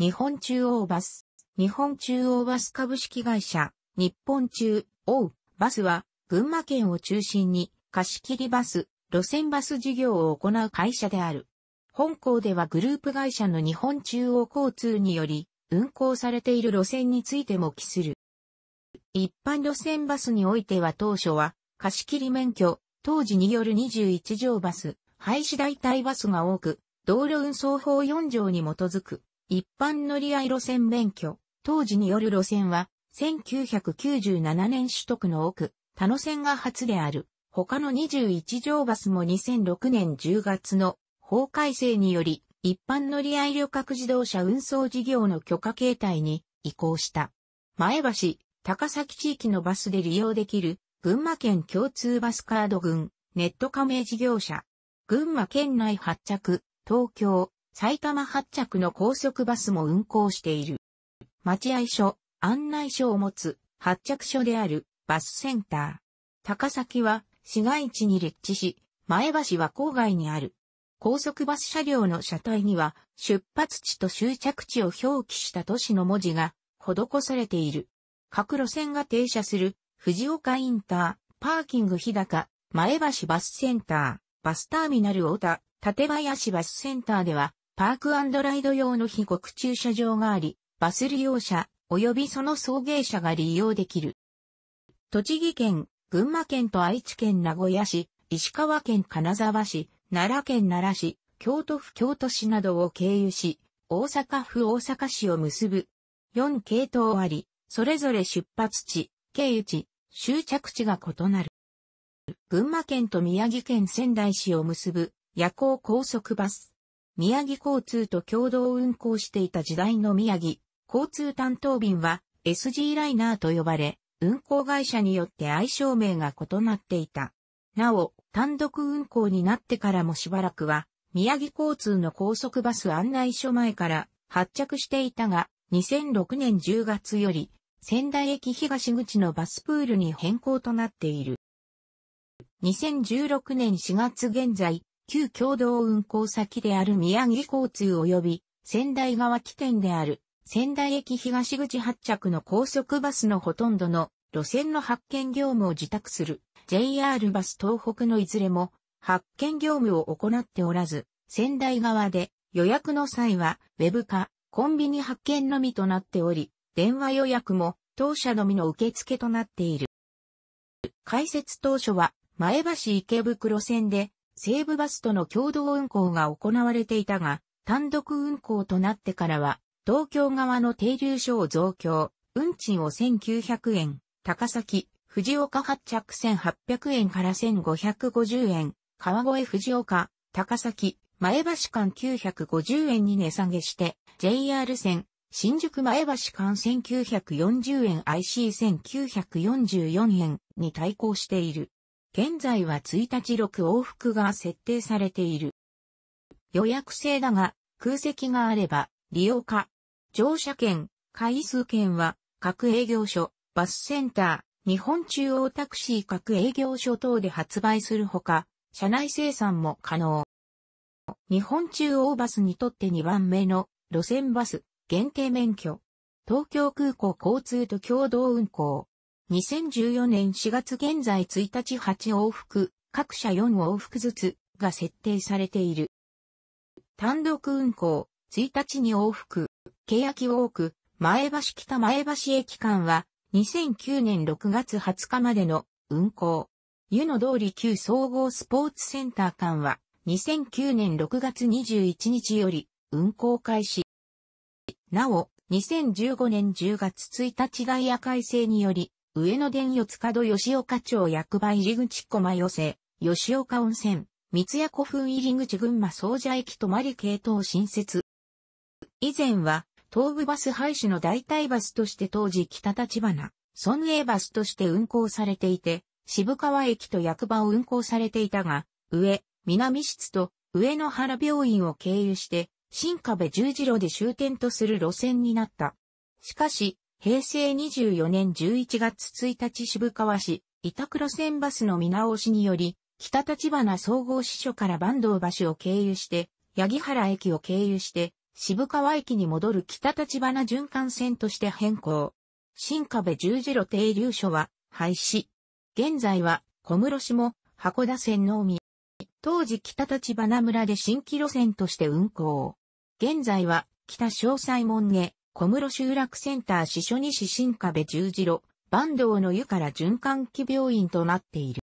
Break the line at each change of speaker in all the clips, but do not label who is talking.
日本中央バス、日本中央バス株式会社、日本中央バスは、群馬県を中心に、貸し切りバス、路線バス事業を行う会社である。本校ではグループ会社の日本中央交通により、運行されている路線についても期する。一般路線バスにおいては当初は、貸し切り免許、当時による21条バス、廃止代替バスが多く、道路運送法4条に基づく一般乗り合い路線免許。当時による路線は、1997年取得の奥、他の線が初である。他の21乗バスも2006年10月の法改正により、一般乗り合い旅客自動車運送事業の許可形態に移行した。前橋、高崎地域のバスで利用できる、群馬県共通バスカード群、ネット加盟事業者、群馬県内発着、東京、埼玉発着の高速バスも運行している。待合所、案内所を持つ発着所であるバスセンター。高崎は市街地に立地し、前橋は郊外にある。高速バス車両の車体には出発地と終着地を表記した都市の文字が施されている。各路線が停車する藤岡インター、パーキング日高、前橋バスセンター、バスターミナル太田、館林バスセンターではパークライド用の非国駐車場があり、バス利用者、及びその送迎車が利用できる。栃木県、群馬県と愛知県名古屋市、石川県金沢市、奈良県奈良市、京都府京都市などを経由し、大阪府大阪市を結ぶ。4系統あり、それぞれ出発地、経由地、終着地が異なる。群馬県と宮城県仙台市を結ぶ夜行高速バス。宮城交通と共同運行していた時代の宮城交通担当便は SG ライナーと呼ばれ、運行会社によって愛称名が異なっていた。なお、単独運行になってからもしばらくは、宮城交通の高速バス案内所前から発着していたが、2006年10月より、仙台駅東口のバスプールに変更となっている。2016年4月現在、旧共同運行先である宮城交通及び仙台側起点である仙台駅東口発着の高速バスのほとんどの路線の発見業務を自宅する JR バス東北のいずれも発見業務を行っておらず、仙台側で予約の際はウェブ化、コンビニ発見のみとなっており、電話予約も当社のみの受付となっている。解説当初は前橋池袋線で西武バスとの共同運行が行われていたが、単独運行となってからは、東京側の停留所を増強、運賃を1900円、高崎、藤岡発着1800円から1550円、川越藤岡、高崎、前橋間950円に値下げして、JR 線、新宿前橋間1940円 IC1944 円に対抗している。現在は1日6往復が設定されている。予約制だが、空席があれば、利用可。乗車券、回数券は、各営業所、バスセンター、日本中央タクシー各営業所等で発売するほか、車内生産も可能。日本中央バスにとって2番目の路線バス限定免許。東京空港交通と共同運行。2014年4月現在1日8往復、各社4往復ずつが設定されている。単独運行、1日に往復、ケヤキウォーク、前橋北前橋駅間は2009年6月20日までの運行。湯の通り旧総合スポーツセンター間は2009年6月21日より運行開始。なお、2015年10月1日ダイヤ改正により、上野電四つ角吉岡町役場入口駒寄せ、吉岡温泉、三谷古墳入口群馬総社駅泊まり系統新設。以前は、東武バス廃止の代替バスとして当時北立花、村営バスとして運行されていて、渋川駅と役場を運行されていたが、上、南室と上野原病院を経由して、新壁十字路で終点とする路線になった。しかし、平成24年11月1日渋川市、板倉線バスの見直しにより、北立花総合支所から坂東橋を経由して、八木原駅を経由して、渋川駅に戻る北立花循環線として変更。新壁十字路停留所は廃止。現在は小室市も函館線のみ。当時北立花村で新規路線として運行。現在は北小西門へ小室集落センター支所西新壁十字路、坂東の湯から循環器病院となっている。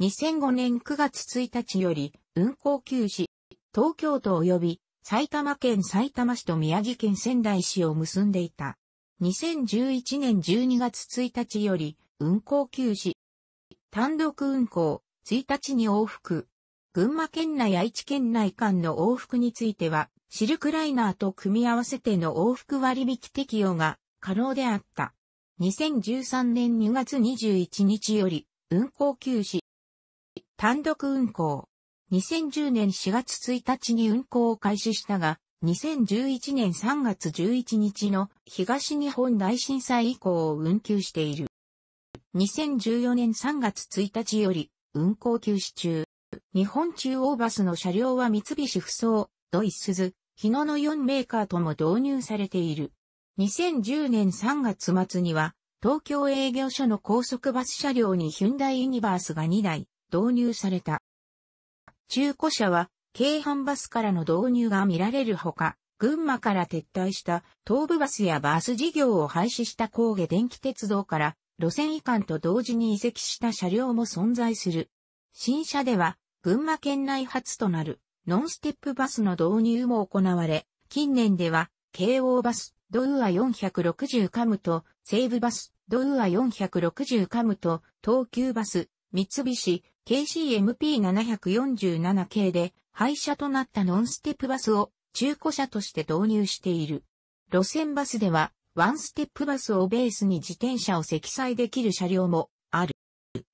2005年9月1日より運行休止、東京都及び埼玉県埼玉市と宮城県仙台市を結んでいた。2011年12月1日より運行休止、単独運行、1日に往復、群馬県内愛知県内間の往復については、シルクライナーと組み合わせての往復割引適用が可能であった。2013年2月21日より運行休止。単独運行。2010年4月1日に運行を開始したが、2011年3月11日の東日本大震災以降を運休している。2014年3月1日より運行休止中。日本中央バスの車両は三菱不走、ドイスズ、日野の4メーカーとも導入されている。2010年3月末には、東京営業所の高速バス車両にヒュンダイユニバースが2台導入された。中古車は、京阪バスからの導入が見られるほか、群馬から撤退した東部バスやバース事業を廃止した工下電気鉄道から路線移管と同時に移籍した車両も存在する。新車では群馬県内初となるノンステップバスの導入も行われ、近年では、京王バス、ドウア460カムと、西武バス、ドウア460カムと、東急バス、三菱、KCMP747 系で、廃車となったノンステップバスを中古車として導入している。路線バスでは、ワンステップバスをベースに自転車を積載できる車両もある。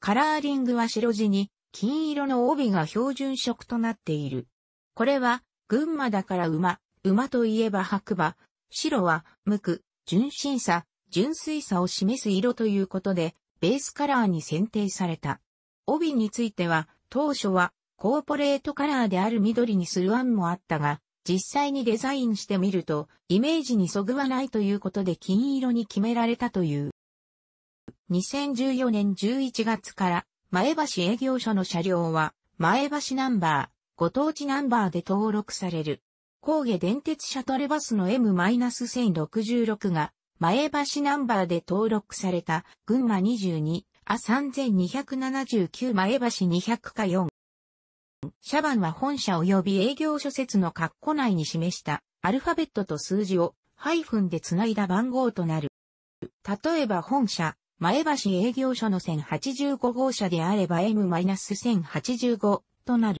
カラーリングは白地に、金色の帯が標準色となっている。これは、群馬だから馬、馬といえば白馬、白は、無垢、純真さ、純粋さを示す色ということで、ベースカラーに選定された。帯については、当初は、コーポレートカラーである緑にする案もあったが、実際にデザインしてみると、イメージにそぐわないということで金色に決められたという。2014年11月から、前橋営業所の車両は、前橋ナンバー、ご当地ナンバーで登録される。高下電鉄シャトルバスの M-1066 が前橋ナンバーで登録された群馬22あ3279前橋200か4。シャバンは本社及び営業所説の括弧内に示したアルファベットと数字をハイフンで繋いだ番号となる。例えば本社、前橋営業所の1085号車であれば M-1085 となる。